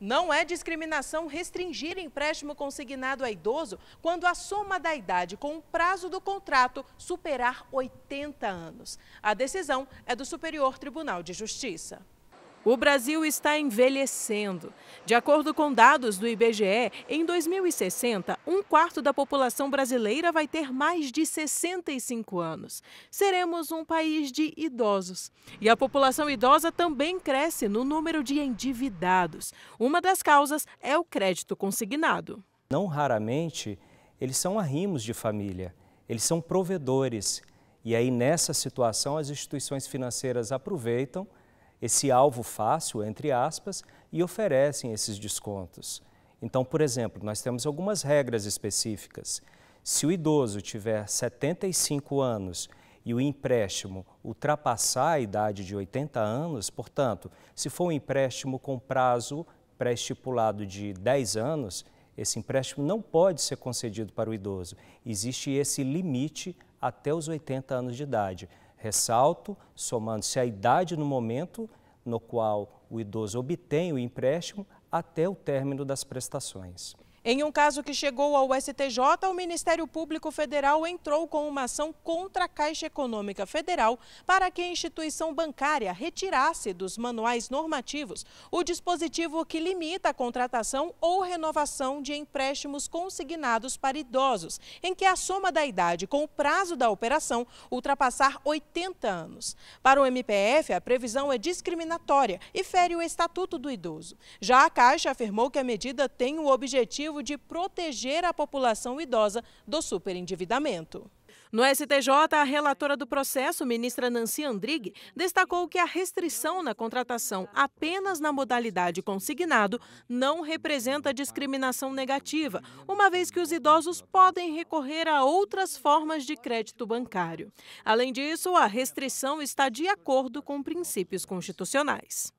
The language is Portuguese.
Não é discriminação restringir empréstimo consignado a idoso quando a soma da idade com o prazo do contrato superar 80 anos. A decisão é do Superior Tribunal de Justiça. O Brasil está envelhecendo. De acordo com dados do IBGE, em 2060, um quarto da população brasileira vai ter mais de 65 anos. Seremos um país de idosos. E a população idosa também cresce no número de endividados. Uma das causas é o crédito consignado. Não raramente, eles são arrimos de família, eles são provedores. E aí, nessa situação, as instituições financeiras aproveitam esse alvo fácil, entre aspas, e oferecem esses descontos. Então, por exemplo, nós temos algumas regras específicas. Se o idoso tiver 75 anos e o empréstimo ultrapassar a idade de 80 anos, portanto, se for um empréstimo com prazo pré-estipulado de 10 anos, esse empréstimo não pode ser concedido para o idoso. Existe esse limite até os 80 anos de idade. Ressalto, somando-se a idade no momento no qual o idoso obtém o empréstimo até o término das prestações. Em um caso que chegou ao STJ, o Ministério Público Federal entrou com uma ação contra a Caixa Econômica Federal para que a instituição bancária retirasse dos manuais normativos o dispositivo que limita a contratação ou renovação de empréstimos consignados para idosos, em que a soma da idade com o prazo da operação ultrapassar 80 anos. Para o MPF, a previsão é discriminatória e fere o Estatuto do Idoso. Já a Caixa afirmou que a medida tem o objetivo objetivo de proteger a população idosa do superendividamento. No STJ, a relatora do processo, ministra Nancy Andrighi, destacou que a restrição na contratação apenas na modalidade consignado não representa discriminação negativa, uma vez que os idosos podem recorrer a outras formas de crédito bancário. Além disso, a restrição está de acordo com princípios constitucionais.